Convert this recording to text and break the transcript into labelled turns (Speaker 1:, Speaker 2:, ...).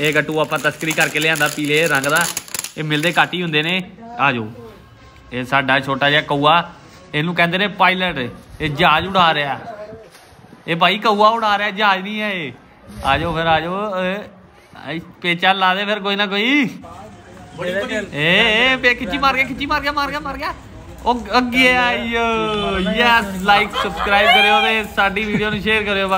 Speaker 1: ਇਹ ਗੱਟੂ ਆਪਾਂ ਤਸਕਰੀ ਕਰਕੇ ਲਿਆਂਦਾ ਪੀਲੇ ਰੰਗ ਦਾ ਇਹ ਮਿਲਦੇ ਘੱਟ ਹੀ ਹੁੰਦੇ ਨੇ ਆ ਜਾਓ ਇਹ ਸਾਡਾ ਛੋਟਾ ਜਿਹਾ ਕਊਆ ਇਹਨੂੰ ਕਹਿੰਦੇ ਨੇ ਪਾਇਲਟ ਇਹ ਜਹਾਜ਼ ਉਡਾ ਰਿਹਾ ਇਹ ਭਾਈ ਕਊਆ ਉਡਾ ਰਿਹਾ ਜਹਾਜ਼ ਨਹੀਂ ਹੈ ਇਹ ਆ ਜਾਓ ਫਿਰ ਆ ਜਾਓ ਪੇਚਾ ਲਾ ਦੇ ਫਿਰ ਕੋਈ ਨਾ ਕੋਈ ਏ
Speaker 2: ਪੇ ਖਿੱਚੀ ਮਾਰ ਗਿਆ ਖਿੱਚੀ ਮਾਰ ਗਿਆ ਮਾਰ ਗਿਆ ਮਾਰ ਗਿਆ ਉਹ ਅੱਗੇ
Speaker 1: ਆਇਓ ਯੈਸ ਲਾਈਕ ਸਬਸਕ੍ਰਾਈਬ ਕਰਿਓ ਤੇ
Speaker 3: ਸਾਡੀ ਵੀਡੀਓ ਨੂੰ ਸ਼ੇਅਰ ਕਰਿਓ